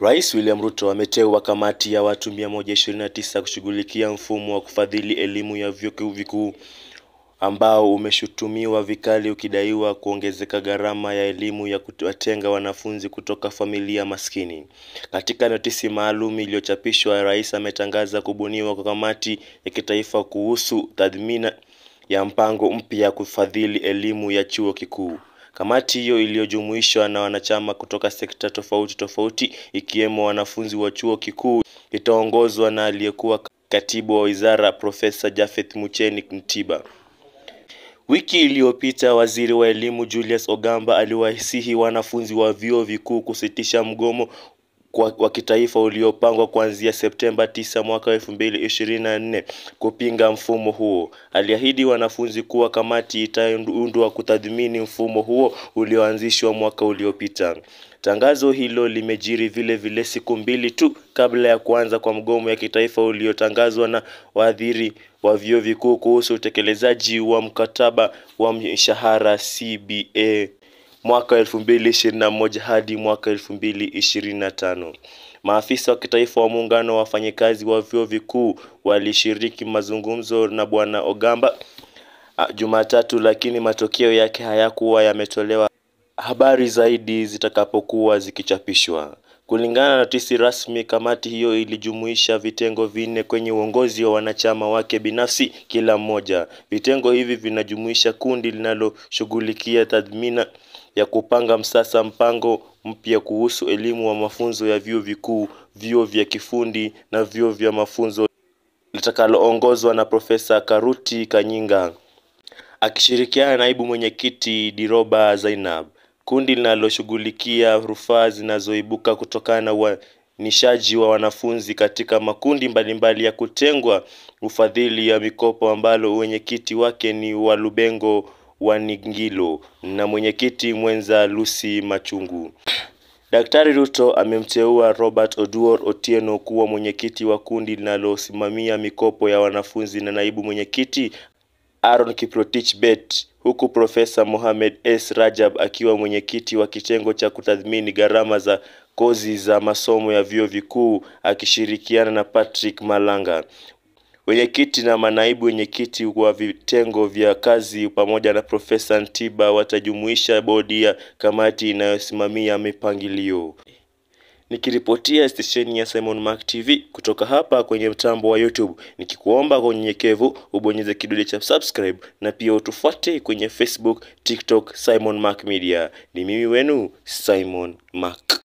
Rais William Ruto ameteua kamati ya watu 129 kushughulikia mfumo wa kufadhili elimu ya vyuo vikuu ambao umeshutumiwa vikali ukidaiwa kuongezeka gharama ya elimu ya kuwatenga wanafunzi kutoka familia maskini. Katika notisi maalum iliyochapishwa, rais ametangaza kubuniwa kwa kamati ya kitaifa kuhusu tathmina ya mpango mpya kufadhili elimu ya chuo kikuu. Kamati hiyo iliyojumuishwa na wanachama kutoka sekta tofauti tofauti ikiwemo wanafunzi wa chuo kikuu itaongozwa na aliyekuwa katibu wa wizara Profesa Jafeth Mucheni Mtiba. Wiki iliyopita waziri wa elimu Julius Ogamba aliwasihi wanafunzi wa vyuo vikuu kusitisha mgomo wa kitaifa uliopangwa kuanzia Septemba 9 mwaka 2024 kupinga mfumo huo. Aliahidi wanafunzi kuwa kamati itaundwa kutathmini mfumo huo ulioanzishwa mwaka uliopita. Tangazo hilo limejiri vile vile siku mbili tu kabla ya kuanza kwa mgomo ya kitaifa uliotangazwa na waadhiri wa vyuo vikuu kuhusu utekelezaji wa mkataba wa mshahara CBA mwaka 2021 hadi mwaka 2025. Maafisa wa kitaifa wa muungano wa wafanyikazi wa vyuo vikuu walishiriki mazungumzo na Bwana Ogamba ah, Jumatatu, lakini matokeo yake hayakuwa yametolewa habari zaidi zitakapokuwa zikichapishwa. Kulingana na tisi rasmi, kamati hiyo ilijumuisha vitengo vinne kwenye uongozi wa wanachama wake binafsi kila mmoja. Vitengo hivi vinajumuisha kundi linaloshughulikia tadhmina ya kupanga msasa mpango mpya kuhusu elimu wa mafunzo ya vyuo vikuu, vyuo vya kifundi na vyuo vya mafunzo litakaloongozwa na Profesa Karuti Kanyinga akishirikiana na naibu mwenyekiti Diroba Zainab. Kundi linaloshughulikia rufaa zinazoibuka kutokana na uanishaji wa wanafunzi katika makundi mbalimbali ya kutengwa ufadhili ya mikopo ambalo mwenyekiti wake ni Walubengo Waningilo na mwenyekiti mwenza Lucy Machungu. Daktari Ruto amemteua Robert Oduor Otieno kuwa mwenyekiti wa kundi linalosimamia mikopo ya wanafunzi na naibu mwenyekiti Aaron Kiprotich Bet, huku Profesa Mohamed S Rajab akiwa mwenyekiti wa kitengo cha kutathmini gharama za kozi za masomo ya vyuo vikuu akishirikiana na Patrick Malanga. Wenyekiti na manaibu wenyekiti wa vitengo vya kazi pamoja na Profesa Ntiba watajumuisha bodi ya kamati inayosimamia mipangilio. Nikiripotia stesheni ya Simon Mark TV kutoka hapa kwenye mtambo wa YouTube, nikikuomba kwa unyenyekevu ubonyeze kidole cha subscribe na pia utufuate kwenye Facebook, TikTok Simon Mark Media. Ni mimi wenu Simon Mark.